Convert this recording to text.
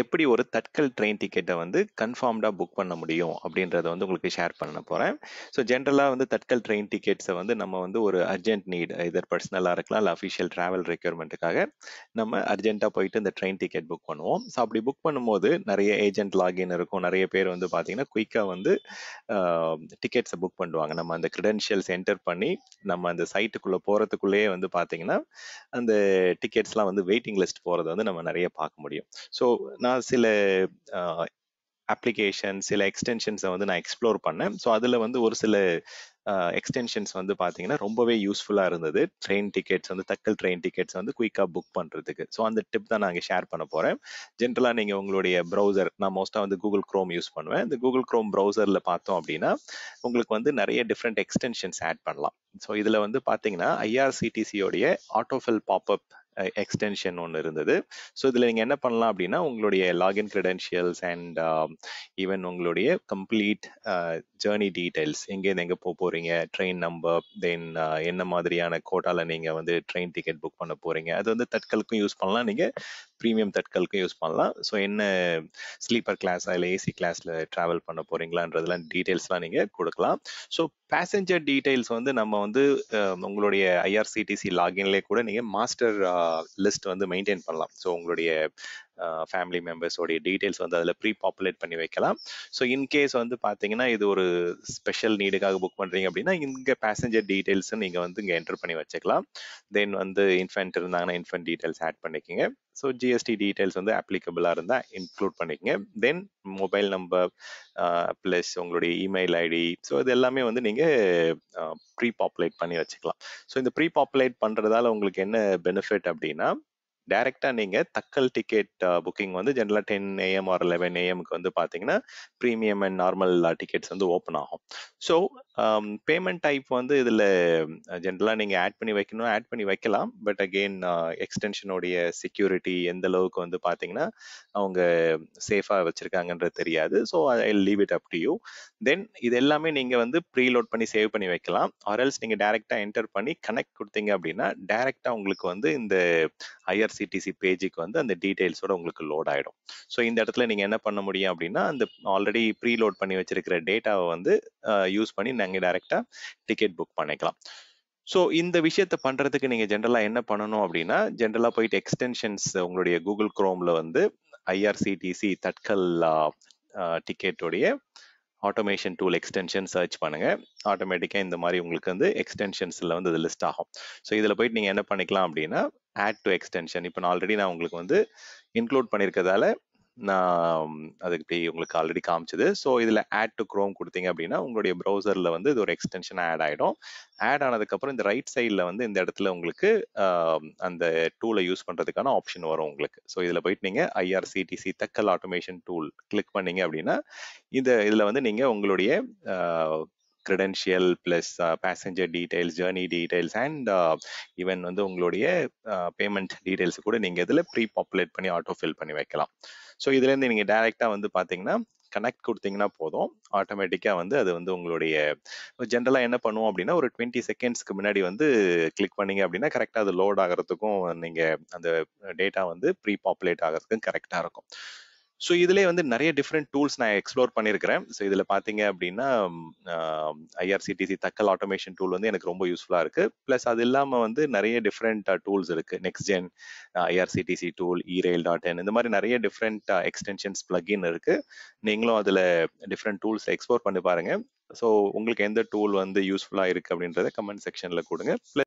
எப்படி ஒரு தட்கல் ட்ரெயின் டிக்கெட்டை வந்து கன்ஃபார்ம்டாக புக் பண்ண முடியும் அப்படின்றத வந்து உங்களுக்கு ஷேர் பண்ண போகிறேன் ஸோ ஜென்ரலாக வந்து தட்கல் ட்ரெயின் டிக்கெட்ஸை வந்து நம்ம வந்து ஒரு அர்ஜென்ட் நீட் இதர் பர்சனலாக இருக்கலாம் இல்லை அஃபிஷியல் ட்ராவல் ரெக்யூர்மெண்ட்டுக்காக நம்ம அர்ஜென்ட்டாக போயிட்டு இந்த ட்ரெயின் டிக்கெட் புக் பண்ணுவோம் ஸோ அப்படி புக் பண்ணும்போது நிறைய ஏஜென்ட் லாகின் இருக்கும் நிறைய பேர் வந்து பார்த்தீங்கன்னா குயிக்காக வந்து டிக்கெட்ஸை புக் பண்ணுவாங்க நம்ம அந்த க்ரிடென்ஷியல்ஸ் என்டர் பண்ணி நம்ம அந்த சைட்டுக்குள்ளே போகிறதுக்குள்ளேயே வந்து பார்த்தீங்கன்னா அந்த டிக்கெட்ஸ்லாம் வந்து வெயிட்டிங் லிஸ்ட் போகிறத வந்து நம்ம நிறைய பார்க்க முடியும் ஸோ பார்த்தீங்கன்னா சில அப்ளிகேஷன் சில எக்ஸ்டென்ஷன்ஸை வந்து நான் எக்ஸ்ப்ளோர் பண்ணேன் ஸோ அதில் வந்து ஒரு சில எக்ஸ்டென்ஷன்ஸ் வந்து பார்த்தீங்கன்னா ரொம்பவே யூஸ்ஃபுல்லாக இருந்தது ட்ரெயின் டிக்கெட்ஸ் வந்து தக்கல் ட்ரெயின் டிக்கெட்ஸ் வந்து குயிக்காக புக் பண்ணுறதுக்கு ஸோ அந்த டிப் தான் நாங்கள் ஷேர் பண்ண போகிறேன் ஜென்ரலாக நீங்கள் உங்களுடைய ப்ரௌசர் நான் மோஸ்ட்டாக வந்து கூகுள் க்ரோம் யூஸ் பண்ணுவேன் இந்த கூகுள் க்ரோம் ப்ரௌசரில் பார்த்தோம் அப்படின்னா உங்களுக்கு வந்து நிறைய டிஃப்ரெண்ட் எக்ஸ்டென்ஷன்ஸ் ஆட் பண்ணலாம் ஸோ இதில் வந்து பார்த்தீங்கன்னா ஐஆர்சிடிசியோடைய ஆட்டோஃபில் பாப்பப் எக்ஸ்டென்ஷன் ஒன்று இருந்தது ஸோ இதில் நீங்கள் என்ன பண்ணலாம் அப்படின்னா உங்களுடைய லாகின் க்ரெடென்ஷியல்ஸ் அண்ட் ஈவன் உங்களுடைய கம்ப்ளீட் ஜேர்னி டீட்டெயில்ஸ் எங்கேருந்து எங்கே போக போகிறீங்க ட்ரெயின் நம்பர் தென் என்ன மாதிரியான கோட்டாவில் நீங்கள் வந்து ட்ரெயின் டிக்கெட் புக் பண்ண போகிறீங்க அது வந்து தட்கலுக்கும் யூஸ் பண்ணலாம் நீங்கள் ப்ரீமியம் தட்கலுக்கும் யூஸ் பண்ணலாம் ஸோ என்ன ஸ்லீப்பர் கிளாஸா இல்லை ஏசி கிளாஸில் ட்ராவல் பண்ண போறீங்களான்றதுலாம் டீட்டெயில்ஸ்லாம் நீங்கள் கொடுக்கலாம் ஸோ பேசஞ்சர் டீட்டெயில்ஸ் வந்து நம்ம வந்து உங்களுடைய ஐஆர்சிடிசி லாகின்லேயே கூட நீங்கள் மாஸ்டர் லிஸ்ட் வந்து மெயின்டைன் பண்ணலாம் ஸோ உங்களுடைய ஃபேமிலி மெம்பர்ஸோடைய டீட்டெயில்ஸ் வந்து அதில் ப்ரீ பாப்புலேட் பண்ணி வைக்கலாம் ஸோ இன்கேஸ் வந்து பார்த்தீங்கன்னா இது ஒரு ஸ்பெஷல் நீடுக்காக புக் பண்ணுறீங்க அப்படின்னா இங்கே பேசஞ்சர் டீட்டெயில்ஸ் நீங்கள் வந்து இங்கே என்டர் பண்ணி வச்சுக்கலாம் தென் வந்து இன்ஃபென்ட் இருந்தாங்கன்னா இன்ஃபென்ட் டீட்டெயில்ஸ் ஆட் பண்ணிக்கோங்க ஸோ ஜிஎஸ்டி டீட்டெயில்ஸ் வந்து அப்ளிகபிளாக இருந்தால் இன்க்ளூட் பண்ணிக்கங்க தென் மொபைல் நம்பர் ப்ளஸ் உங்களுடைய இமெயில் ஐடி ஸோ இது எல்லாமே வந்து நீங்கள் ப்ரீ பாப்புலேட் பண்ணி வச்சுக்கலாம் ஸோ இந்த ப்ரீ பாப்புலேட் பண்ணுறதால உங்களுக்கு என்ன பெனிஃபிட் அப்படின்னா டைரக்டா நீங்க தக்கல் டிக்கெட் புக்கிங் வந்து ஜென்ரலா டென் ஏஎம் ஆர் லெவன் ஏஎம்க்கு வந்து பாத்தீங்கன்னா ப்ரீமியம் அண்ட் நார்மல் டிக்கெட்ஸ் வந்து ஓப்பன் ஆகும் ஸோ பேமெண்ட் டைப் வந்து இதுல ஜென்ரலா நீங்க ஆட் பண்ணி வைக்கணும் ஆட் பண்ணி வைக்கலாம் பட் அகெயின் எக்ஸ்டென்ஷனுடைய செக்யூரிட்டி எந்த அளவுக்கு வந்து பாத்தீங்கன்னா அவங்க சேஃபா வச்சிருக்காங்கன்றது தெரியாது so I leave it up to you then இது எல்லாமே நீங்க வந்து ப்ரீலோட் பண்ணி சேவ் பண்ணி வைக்கலாம் ஆர்எல்ஸ் நீங்க டைரக்டா என்டர் பண்ணி கனெக்ட் கொடுத்தீங்க அப்படின்னா டைரக்டா உங்களுக்கு வந்து இந்த ஹையர் எஃப்சிடிசி பேஜுக்கு வந்து அந்த டீடைல்ஸோட உங்களுக்கு லோட் ஆகிடும் ஸோ இந்த இடத்துல நீங்கள் என்ன பண்ண முடியும் அப்படின்னா அந்த ஆல்ரெடி ப்ரீலோட் பண்ணி வச்சிருக்கிற டேட்டாவை வந்து யூஸ் பண்ணி நாங்கள் டைரெக்டாக டிக்கெட் புக் பண்ணிக்கலாம் ஸோ இந்த விஷயத்தை பண்ணுறதுக்கு நீங்கள் ஜென்ரலாக என்ன பண்ணணும் அப்படின்னா ஜென்ரலாக போயிட்டு எக்ஸ்டென்ஷன்ஸ் உங்களுடைய கூகுள் குரோமில் வந்து ஐஆர்சிடிசி தட்கல் டிக்கெட்டுடைய ஆட்டோமேஷன் டூல் எக்ஸ்டென்ஷன் சர்ச் பண்ணுங்கள் ஆட்டோமேட்டிக்காக இந்த மாதிரி உங்களுக்கு வந்து எக்ஸ்டென்ஷன்ஸில் வந்து இது லிஸ்ட் ஆகும் ஸோ இதில் போயிட்டு நீங்கள் என்ன பண்ணிக்கலாம் அப்படின்னா ஆட் டு எக்ஸ்டென்ஷன் இப்போ நான் ஆல்ரெடி நான் உங்களுக்கு வந்து இன்க்ளூட் பண்ணியிருக்கிறதால நான் அதுக்கு இப்படி உங்களுக்கு ஆல்ரெடி காமிச்சது ஸோ இதில் ஆட் டு க்ரோம் கொடுத்தீங்க அப்படின்னா உங்களுடைய ப்ரௌசரில் வந்து இது ஒரு எக்ஸ்டென்ஷன் ஆட் ஆகிடும் ஆட் ஆனதுக்கப்புறம் இந்த ரைட் சைடில் வந்து இந்த இடத்துல உங்களுக்கு அந்த டூலை யூஸ் பண்ணுறதுக்கான ஆப்ஷன் வரும் உங்களுக்கு ஸோ இதில் போயிட்டு நீங்கள் IRCTC Tatkal automation tool click பண்ணீங்க அப்படின்னா இந்த இதில் வந்து நீங்கள் உங்களுடைய credential plus passenger details journey details and even வந்து உங்களுடைய பேமெண்ட் டீடைல்ஸ் கூட நீங்கள் இதில் ப்ரீ பாப்புலேட் பண்ணி ஆட்டோ ஃபில் பண்ணி வைக்கலாம் ஸோ இதுலேருந்து நீங்கள் டைரெக்டாக வந்து பார்த்தீங்கன்னா கனெக்ட் கொடுத்தீங்கன்னா போதும் ஆட்டோமேட்டிக்காக வந்து அது வந்து உங்களுடைய ஜென்ரலாக என்ன பண்ணுவோம் அப்படின்னா ஒரு டுவெண்ட்டி செகண்ட்ஸ்க்கு முன்னாடி வந்து கிளிக் பண்ணீங்க அப்படின்னா கரெக்டாக அது லோட் ஆகிறதுக்கும் நீங்கள் அந்த டேட்டா வந்து ப்ரீ பாப்புலேட் ஆகிறதுக்கும் கரெக்டாக இருக்கும் ஸோ இதுல வந்து நிறைய டிஃப்ரெண்ட் டூல்ஸ் நான் எக்ஸ்ப்ளோர் பண்ணியிருக்கிறேன் ஸோ இதுல பாத்தீங்க அப்படின்னா ஐஆர்சிடிசி தக்கல் ஆட்டோமேஷன் டூல் வந்து எனக்கு ரொம்ப யூஸ்ஃபுல்லா இருக்கு பிளஸ் அது இல்லாம வந்து நிறைய டிஃப்ரெண்ட் டூல்ஸ் இருக்கு next gen IRCTC tool eRail dot in இந்த மாதிரி நிறைய டிஃப்ரெண்ட் எக்ஸ்டென்ஷன்ஸ் பிளக்இன் இருக்கு நீங்களும் அதுல டிஃப்ரெண்ட் டூல்ஸ் எக்ஸ்ப்ளோர் பண்ணி பாருங்க ஸோ உங்களுக்கு எந்த டூல் வந்து யூஸ்ஃபுல்லா இருக்கு அப்படின்றத கமெண்ட் செக்ஷன்ல கொடுங்க